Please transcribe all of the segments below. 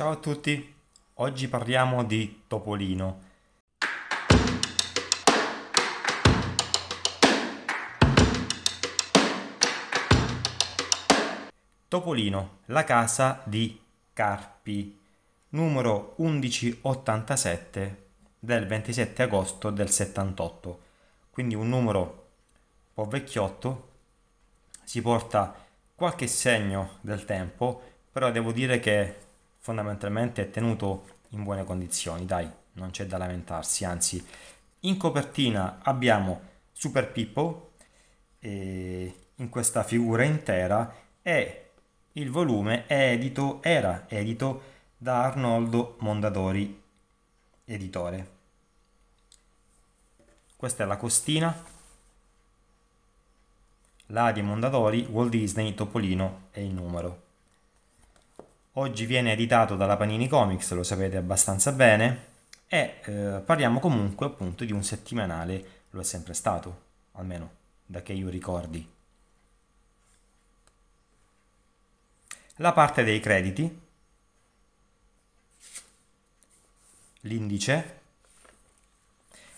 Ciao a tutti, oggi parliamo di Topolino. Topolino, la casa di Carpi, numero 1187 del 27 agosto del 78, quindi un numero un po' vecchiotto, si porta qualche segno del tempo, però devo dire che fondamentalmente è tenuto in buone condizioni, dai, non c'è da lamentarsi, anzi. In copertina abbiamo Super Pippo eh, in questa figura intera e il volume edito, era edito da Arnoldo Mondadori, editore. Questa è la costina, la di Mondadori, Walt Disney, Topolino e il numero. Oggi viene editato dalla Panini Comics, lo sapete abbastanza bene, e eh, parliamo comunque appunto di un settimanale, lo è sempre stato, almeno da che io ricordi. La parte dei crediti, l'indice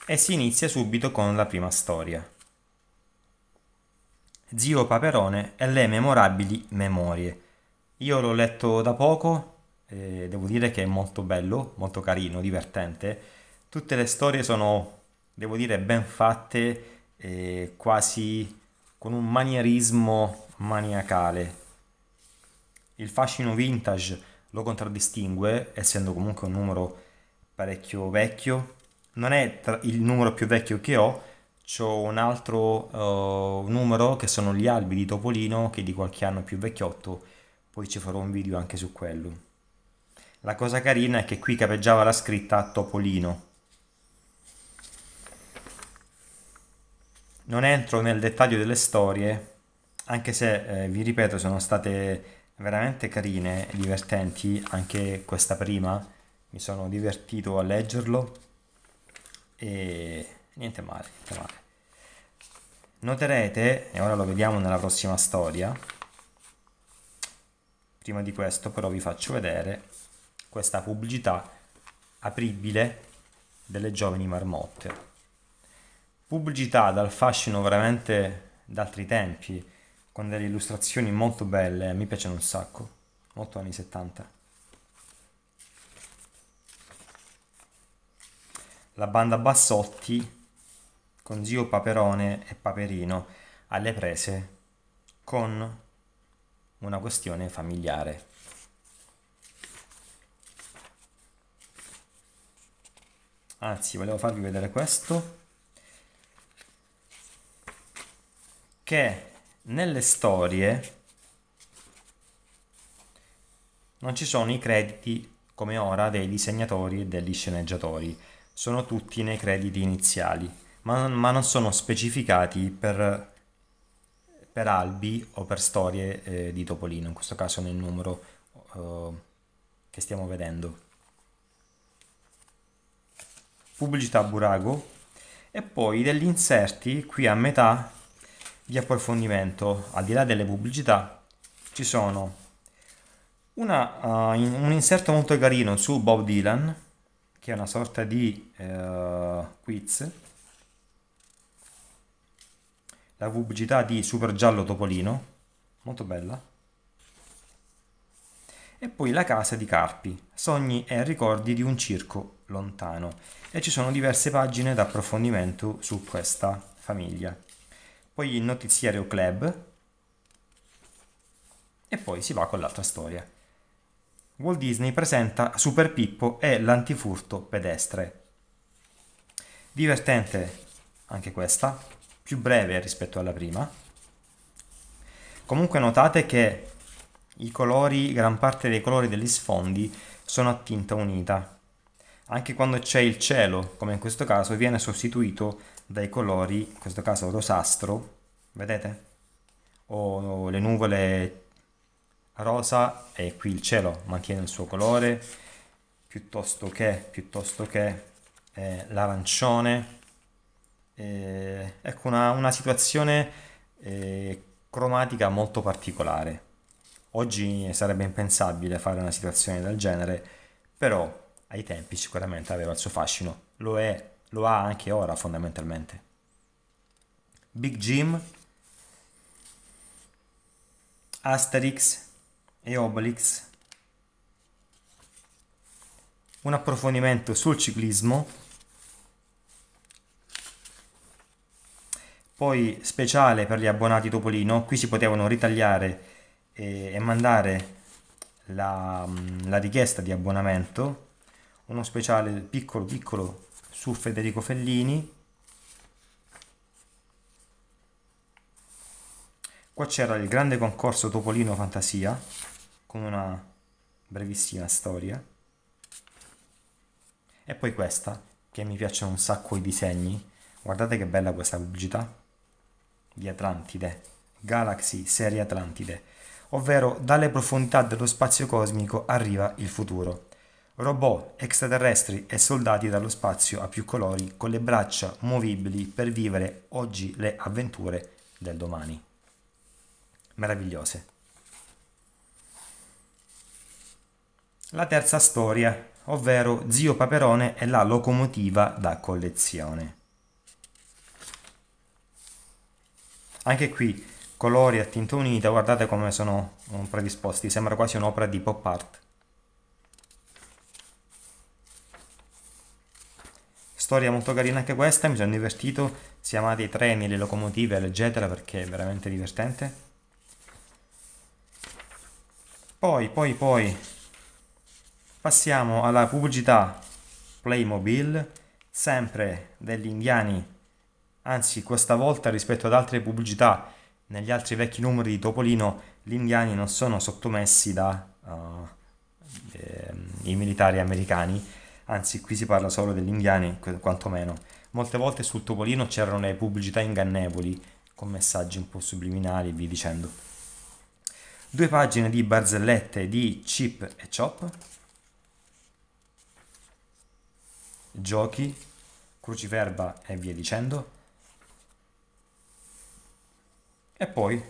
e si inizia subito con la prima storia. Zio Paperone e le memorabili memorie io l'ho letto da poco, e devo dire che è molto bello, molto carino, divertente. Tutte le storie sono, devo dire, ben fatte, eh, quasi con un manierismo maniacale. Il fascino vintage lo contraddistingue, essendo comunque un numero parecchio vecchio. Non è il numero più vecchio che ho, c'ho un altro uh, numero che sono gli albi di Topolino, che è di qualche anno più vecchiotto poi ci farò un video anche su quello. La cosa carina è che qui capeggiava la scritta Topolino. Non entro nel dettaglio delle storie, anche se eh, vi ripeto sono state veramente carine, divertenti, anche questa prima, mi sono divertito a leggerlo e niente male, niente male. Noterete, e ora lo vediamo nella prossima storia, prima di questo però vi faccio vedere questa pubblicità apribile delle giovani marmotte. Pubblicità dal fascino veramente d'altri tempi, con delle illustrazioni molto belle, mi piacciono un sacco, molto anni 70. La banda Bassotti con zio Paperone e Paperino alle prese con una questione familiare. Anzi, volevo farvi vedere questo, che nelle storie non ci sono i crediti come ora dei disegnatori e degli sceneggiatori, sono tutti nei crediti iniziali, ma, ma non sono specificati per per albi o per storie eh, di Topolino, in questo caso nel numero eh, che stiamo vedendo. Pubblicità Burago e poi degli inserti qui a metà di approfondimento, al di là delle pubblicità, ci sono una, uh, in, un inserto molto carino su Bob Dylan, che è una sorta di uh, quiz, la pubblicità di Super Giallo Topolino, molto bella. E poi La casa di Carpi, sogni e ricordi di un circo lontano. E ci sono diverse pagine d'approfondimento su questa famiglia. Poi il notiziario club e poi si va con l'altra storia. Walt Disney presenta Super Pippo e l'antifurto pedestre. Divertente anche questa, più breve rispetto alla prima. Comunque notate che i colori, gran parte dei colori degli sfondi sono a tinta unita. Anche quando c'è il cielo, come in questo caso, viene sostituito dai colori, in questo caso rosastro, vedete? O le nuvole rosa e qui il cielo mantiene il suo colore, piuttosto che, piuttosto che eh, l'arancione, eh, ecco una, una situazione eh, cromatica molto particolare. Oggi sarebbe impensabile fare una situazione del genere, però ai tempi sicuramente aveva il suo fascino, lo, è, lo ha anche ora fondamentalmente. Big Jim, Asterix e Obelix. Un approfondimento sul ciclismo Poi speciale per gli abbonati Topolino, qui si potevano ritagliare e, e mandare la, mm, la richiesta di abbonamento, uno speciale piccolo piccolo su Federico Fellini, Qua c'era il grande concorso Topolino Fantasia, con una brevissima storia. E poi questa, che mi piacciono un sacco i disegni. Guardate che bella questa pubblicità di Atlantide, Galaxy Serie Atlantide, ovvero dalle profondità dello spazio cosmico arriva il futuro. Robot, extraterrestri e soldati dallo spazio a più colori con le braccia movibili per vivere oggi le avventure del domani. Meravigliose. La terza storia, ovvero Zio Paperone e la locomotiva da collezione. Anche qui colori a tinta unita, guardate come sono mm, predisposti, sembra quasi un'opera di pop art. Storia molto carina anche questa, mi sono divertito, se amate i treni, le locomotive, leggetela perché è veramente divertente. Poi, poi, poi, passiamo alla pubblicità Playmobil, sempre degli indiani Anzi, questa volta rispetto ad altre pubblicità negli altri vecchi numeri di Topolino, gli indiani non sono sottomessi dai uh, ehm, militari americani, anzi qui si parla solo degli indiani, quantomeno. Molte volte sul Topolino c'erano le pubblicità ingannevoli, con messaggi un po' subliminali e via dicendo. Due pagine di barzellette di Chip e Chop, giochi, cruciferba e via dicendo e poi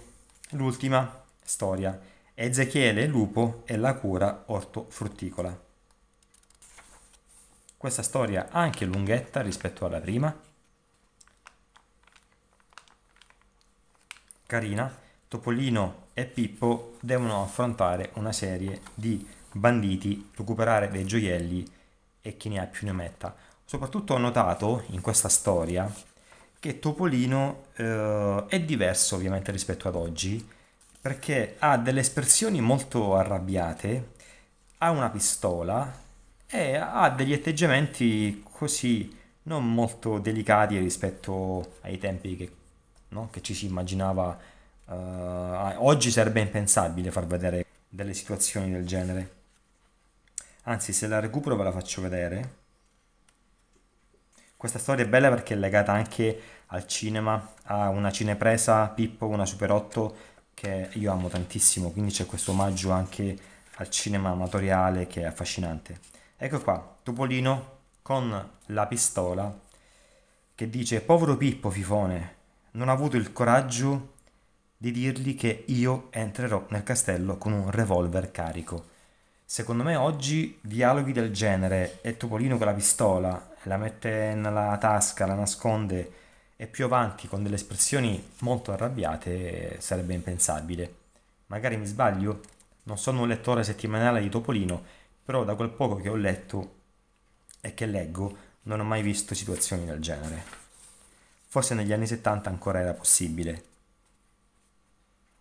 l'ultima storia, Ezechiele Lupo e la cura ortofrutticola. Questa storia è anche lunghetta rispetto alla prima, carina, Topolino e Pippo devono affrontare una serie di banditi, recuperare dei gioielli e chi ne ha più ne metta. Soprattutto ho notato in questa storia che Topolino eh, è diverso ovviamente rispetto ad oggi perché ha delle espressioni molto arrabbiate, ha una pistola e ha degli atteggiamenti così non molto delicati rispetto ai tempi che, no? che ci si immaginava. Eh, oggi sarebbe impensabile far vedere delle situazioni del genere. Anzi, se la recupero ve la faccio vedere questa storia è bella perché è legata anche al cinema, a una cinepresa Pippo, una Super 8 che io amo tantissimo, quindi c'è questo omaggio anche al cinema amatoriale che è affascinante. Ecco qua, Topolino con la pistola che dice povero Pippo Fifone, non ha avuto il coraggio di dirgli che io entrerò nel castello con un revolver carico. Secondo me oggi dialoghi del genere e Topolino con la pistola la mette nella tasca, la nasconde e più avanti con delle espressioni molto arrabbiate sarebbe impensabile. Magari mi sbaglio, non sono un lettore settimanale di Topolino, però da quel poco che ho letto e che leggo non ho mai visto situazioni del genere. Forse negli anni 70 ancora era possibile.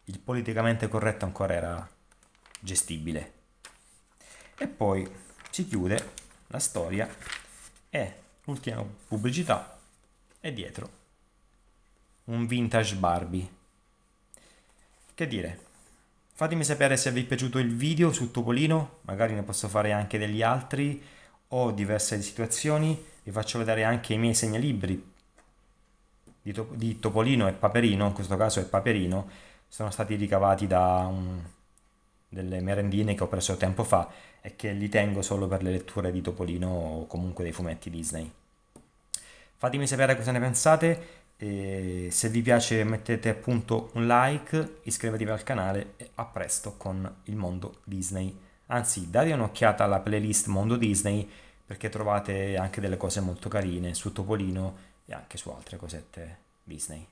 Il politicamente corretto ancora era gestibile. E poi si chiude la storia e l'ultima pubblicità è dietro un vintage Barbie. Che dire? Fatemi sapere se vi è piaciuto il video su Topolino, magari ne posso fare anche degli altri o diverse situazioni, vi faccio vedere anche i miei segnalibri di, Topolino e Paperino, in questo caso è Paperino, sono stati ricavati da un delle merendine che ho preso tempo fa e che li tengo solo per le letture di Topolino o comunque dei fumetti Disney. Fatemi sapere cosa ne pensate, se vi piace mettete appunto un like, iscrivetevi al canale e a presto con il mondo Disney. Anzi, date un'occhiata alla playlist Mondo Disney perché trovate anche delle cose molto carine su Topolino e anche su altre cosette Disney.